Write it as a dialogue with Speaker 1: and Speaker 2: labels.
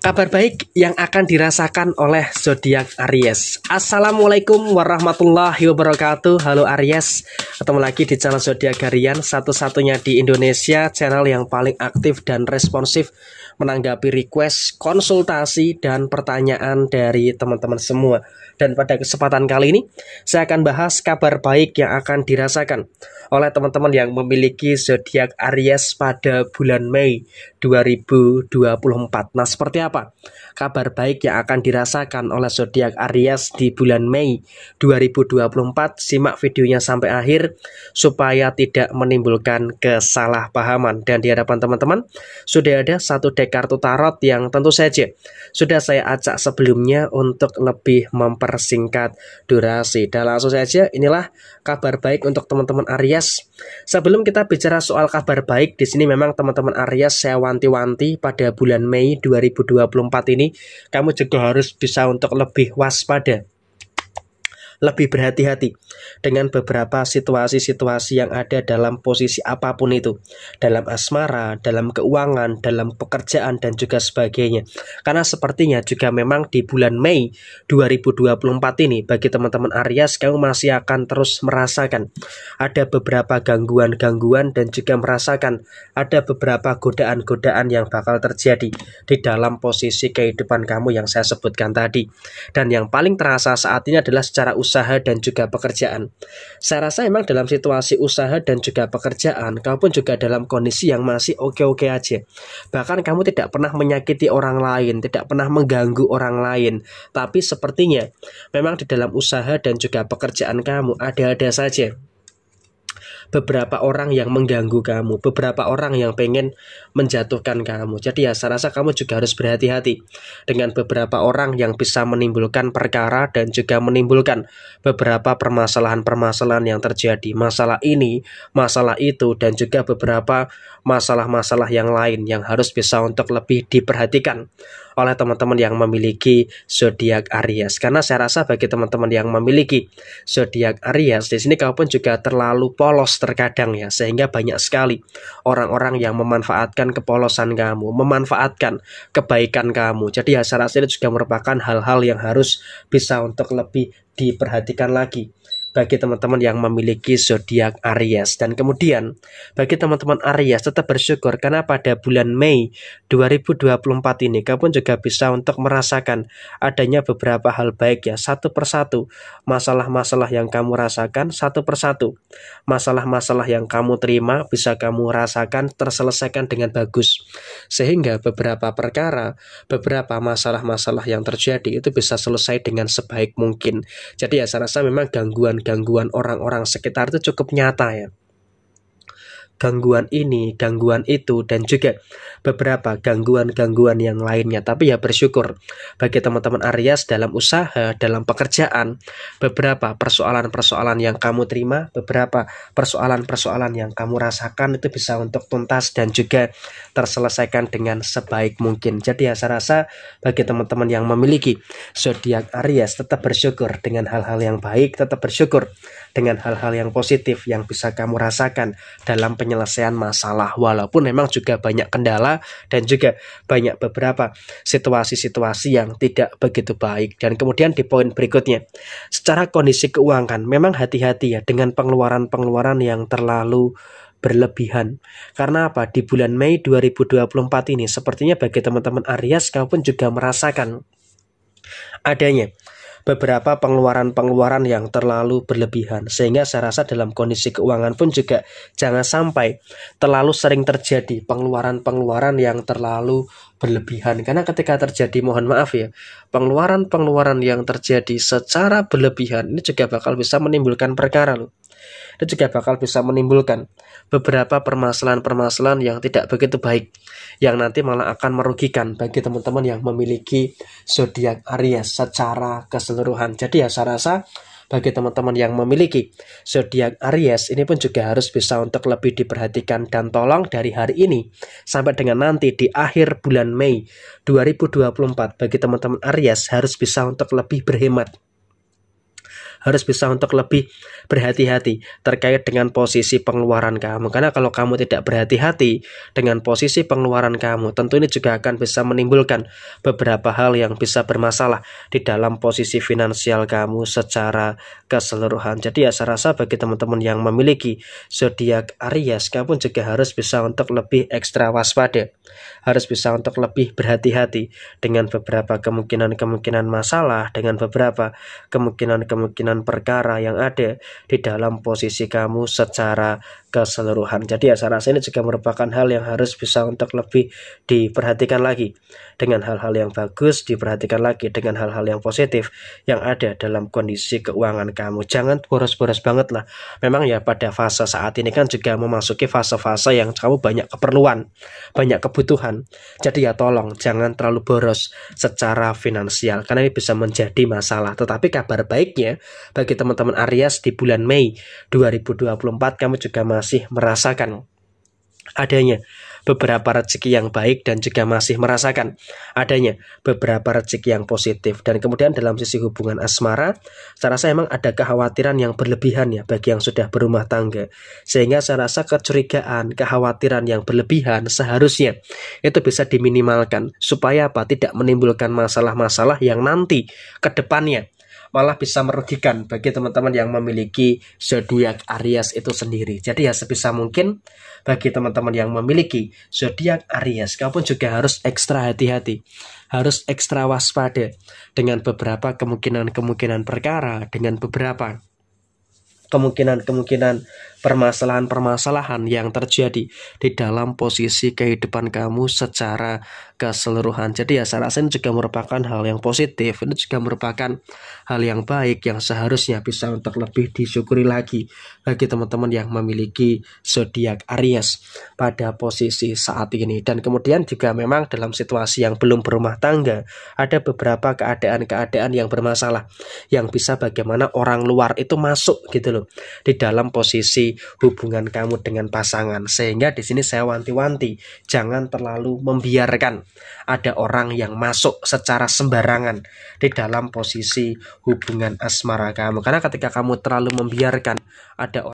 Speaker 1: Kabar baik yang akan dirasakan oleh zodiak Aries. Assalamualaikum warahmatullahi wabarakatuh. Halo Aries, ketemu lagi di channel zodiak harian satu-satunya di Indonesia, channel yang paling aktif dan responsif menanggapi request, konsultasi dan pertanyaan dari teman-teman semua. Dan pada kesempatan kali ini, saya akan bahas kabar baik yang akan dirasakan oleh teman-teman yang memiliki zodiak Aries pada bulan Mei 2024. Nah, seperti apa kabar baik yang akan dirasakan oleh zodiak Aries di bulan Mei 2024? Simak videonya sampai akhir supaya tidak menimbulkan kesalahpahaman. Dan di hadapan teman-teman, sudah ada satu dek kartu tarot yang tentu saja sudah saya acak sebelumnya untuk lebih memper mempersingkat durasi. Dan langsung saja inilah kabar baik untuk teman-teman Aries. Sebelum kita bicara soal kabar baik, di sini memang teman-teman Aries saya wanti-wanti pada bulan Mei 2024 ini kamu juga harus bisa untuk lebih waspada lebih berhati-hati dengan beberapa situasi-situasi yang ada dalam posisi apapun itu, dalam asmara, dalam keuangan, dalam pekerjaan dan juga sebagainya. Karena sepertinya juga memang di bulan Mei 2024 ini bagi teman-teman Aries kamu masih akan terus merasakan ada beberapa gangguan-gangguan dan juga merasakan ada beberapa godaan-godaan yang bakal terjadi di dalam posisi kehidupan kamu yang saya sebutkan tadi. Dan yang paling terasa saat ini adalah secara usaha usaha dan juga pekerjaan. Saya rasa emang dalam situasi usaha dan juga pekerjaan, kamu pun juga dalam kondisi yang masih oke-oke aja. Bahkan kamu tidak pernah menyakiti orang lain, tidak pernah mengganggu orang lain. Tapi sepertinya memang di dalam usaha dan juga pekerjaan kamu ada-ada saja beberapa orang yang mengganggu kamu, beberapa orang yang pengen menjatuhkan kamu. Jadi ya saya rasa kamu juga harus berhati-hati dengan beberapa orang yang bisa menimbulkan perkara dan juga menimbulkan beberapa permasalahan-permasalahan yang terjadi. Masalah ini, masalah itu dan juga beberapa masalah-masalah yang lain yang harus bisa untuk lebih diperhatikan oleh teman-teman yang memiliki zodiak Aries. Karena saya rasa bagi teman-teman yang memiliki zodiak Aries di sini kau pun juga terlalu polos terkadang ya sehingga banyak sekali orang-orang yang memanfaatkan kepolosan kamu memanfaatkan kebaikan kamu jadi hasil itu juga merupakan hal-hal yang harus bisa untuk lebih diperhatikan lagi bagi teman-teman yang memiliki zodiak Aries dan kemudian bagi teman-teman Aries tetap bersyukur karena pada bulan Mei 2024 ini kamu juga bisa untuk merasakan adanya beberapa hal baik ya satu persatu masalah-masalah yang kamu rasakan satu persatu masalah-masalah yang kamu terima bisa kamu rasakan terselesaikan dengan bagus sehingga beberapa perkara beberapa masalah-masalah yang terjadi itu bisa selesai dengan sebaik mungkin jadi ya saya rasa memang gangguan gangguan orang-orang sekitar itu cukup nyata ya gangguan ini, gangguan itu, dan juga beberapa gangguan-gangguan yang lainnya. Tapi ya bersyukur bagi teman-teman Aries dalam usaha, dalam pekerjaan, beberapa persoalan-persoalan yang kamu terima, beberapa persoalan-persoalan yang kamu rasakan itu bisa untuk tuntas dan juga terselesaikan dengan sebaik mungkin. Jadi ya saya rasa bagi teman-teman yang memiliki zodiak Aries tetap bersyukur dengan hal-hal yang baik, tetap bersyukur dengan hal-hal yang positif yang bisa kamu rasakan dalam penyakit penyelesaian masalah walaupun memang juga banyak kendala dan juga banyak beberapa situasi-situasi yang tidak begitu baik dan kemudian di poin berikutnya secara kondisi keuangan memang hati-hati ya dengan pengeluaran-pengeluaran yang terlalu berlebihan. Karena apa? Di bulan Mei 2024 ini sepertinya bagi teman-teman Aries kamu pun juga merasakan adanya beberapa pengeluaran-pengeluaran yang terlalu berlebihan. Sehingga saya rasa dalam kondisi keuangan pun juga jangan sampai terlalu sering terjadi pengeluaran-pengeluaran yang terlalu berlebihan karena ketika terjadi mohon maaf ya pengeluaran-pengeluaran yang terjadi secara berlebihan ini juga bakal bisa menimbulkan perkara loh itu juga bakal bisa menimbulkan beberapa permasalahan-permasalahan yang tidak begitu baik yang nanti malah akan merugikan bagi teman-teman yang memiliki zodiak Aries secara keseluruhan jadi ya saya rasa bagi teman-teman yang memiliki zodiak Aries ini pun juga harus bisa untuk lebih diperhatikan dan tolong dari hari ini sampai dengan nanti di akhir bulan Mei 2024 bagi teman-teman Aries harus bisa untuk lebih berhemat harus bisa untuk lebih berhati-hati terkait dengan posisi pengeluaran kamu. Karena kalau kamu tidak berhati-hati dengan posisi pengeluaran kamu, tentu ini juga akan bisa menimbulkan beberapa hal yang bisa bermasalah di dalam posisi finansial kamu secara keseluruhan. Jadi ya saya rasa bagi teman-teman yang memiliki zodiak Aries, kamu juga harus bisa untuk lebih ekstra waspada. Harus bisa untuk lebih berhati-hati dengan beberapa kemungkinan-kemungkinan masalah, dengan beberapa kemungkinan-kemungkinan perkara yang ada di dalam posisi kamu secara keseluruhan. Jadi ya saya rasa ini juga merupakan hal yang harus bisa untuk lebih diperhatikan lagi dengan hal-hal yang bagus diperhatikan lagi dengan hal-hal yang positif yang ada dalam kondisi keuangan kamu. Jangan boros-boros banget lah. Memang ya pada fase saat ini kan juga memasuki fase-fase yang kamu banyak keperluan, banyak kebutuhan. Jadi ya tolong jangan terlalu boros secara finansial karena ini bisa menjadi masalah. Tetapi kabar baiknya bagi teman-teman Aries di bulan Mei 2024 kamu juga masih merasakan adanya beberapa rezeki yang baik dan juga masih merasakan adanya beberapa rezeki yang positif dan kemudian dalam sisi hubungan asmara saya rasa emang ada kekhawatiran yang berlebihan ya bagi yang sudah berumah tangga sehingga saya rasa kecurigaan kekhawatiran yang berlebihan seharusnya itu bisa diminimalkan supaya apa tidak menimbulkan masalah-masalah yang nanti kedepannya. depannya malah bisa merugikan bagi teman-teman yang memiliki zodiak Aries itu sendiri. Jadi ya sebisa mungkin bagi teman-teman yang memiliki zodiak Aries, kamu juga harus ekstra hati-hati, harus ekstra waspada dengan beberapa kemungkinan-kemungkinan perkara, dengan beberapa kemungkinan-kemungkinan permasalahan-permasalahan yang terjadi di dalam posisi kehidupan kamu secara keseluruhan. Jadi ya saya rasa ini juga merupakan hal yang positif, ini juga merupakan hal yang baik yang seharusnya bisa untuk lebih disyukuri lagi bagi teman-teman yang memiliki zodiak Aries pada posisi saat ini. Dan kemudian juga memang dalam situasi yang belum berumah tangga ada beberapa keadaan-keadaan yang bermasalah yang bisa bagaimana orang luar itu masuk gitu loh di dalam posisi hubungan kamu dengan pasangan. Sehingga di sini saya wanti-wanti, jangan terlalu membiarkan ada orang yang masuk secara sembarangan di dalam posisi hubungan asmara kamu. Karena ketika kamu terlalu membiarkan ada orang